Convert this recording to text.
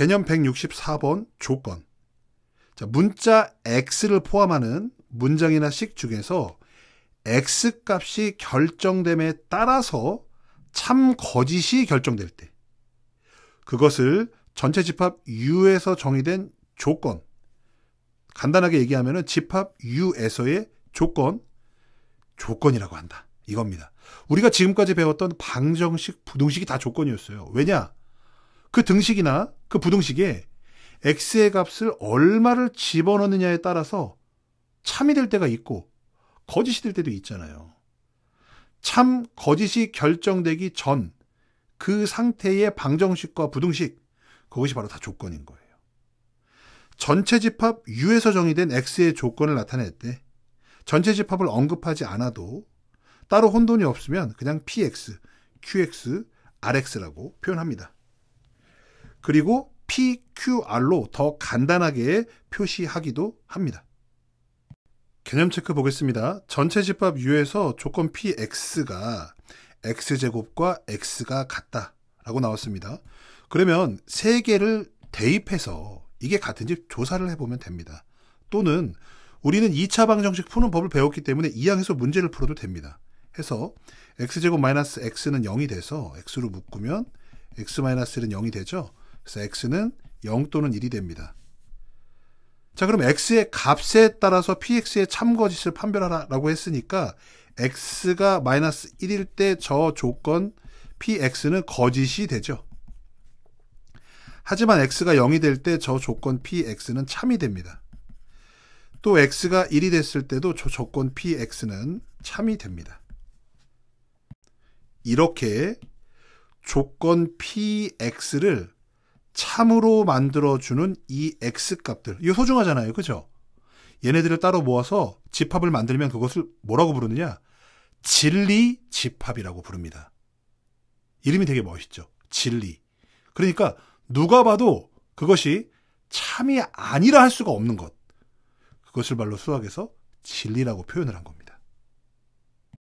개념 164번 조건. 자, 문자 x를 포함하는 문장이나 식 중에서 x 값이 결정됨에 따라서 참 거짓이 결정될 때 그것을 전체 집합 U에서 정의된 조건 간단하게 얘기하면 집합 U에서의 조건 조건이라고 한다. 이겁니다. 우리가 지금까지 배웠던 방정식, 부등식이 다 조건이었어요. 왜냐? 그 등식이나 그 부등식에 x의 값을 얼마를 집어넣느냐에 따라서 참이 될 때가 있고 거짓이 될 때도 있잖아요. 참 거짓이 결정되기 전 그 상태의 방정식과 부등식 그것이 바로 다 조건인 거예요. 전체 집합 U에서 정의된 X의 조건을 나타낼 때 전체 집합을 언급하지 않아도 따로 혼돈이 없으면 그냥 PX, QX, RX라고 표현합니다. 그리고 PQR로 더 간단하게 표시하기도 합니다. 개념 체크 보겠습니다. 전체 집합 U에서 조건 PX가 X제곱과 X가 같다 라고 나왔습니다. 그러면 세 개를 대입해서 이게 같은집 조사를 해보면 됩니다. 또는 우리는 2차 방정식 푸는 법을 배웠기 때문에 이항해서 문제를 풀어도 됩니다. 해서 x제곱 마이너스 x는 0이 돼서 x로 묶으면 x 마이너스 1은 0이 되죠. 그래서 x는 0 또는 1이 됩니다. 자, 그럼 x의 값에 따라서 px의 참거짓을 판별하라고 했으니까 x가 마이너스 1일 때 저 조건 px는 거짓이 되죠. 하지만 x가 0이 될 때 저 조건 px는 참이 됩니다. 또 x가 1이 됐을 때도 저 조건 px는 참이 됩니다. 이렇게 조건 px를 참으로 만들어주는 이 x값들. 이거 소중하잖아요. 그죠? 얘네들을 따로 모아서 집합을 만들면 그것을 뭐라고 부르느냐? 진리 집합이라고 부릅니다. 이름이 되게 멋있죠. 진리. 그러니까 누가 봐도 그것이 참이 아니라 할 수가 없는 것. 그것을 말로 수학에서 진리라고 표현을 한 겁니다.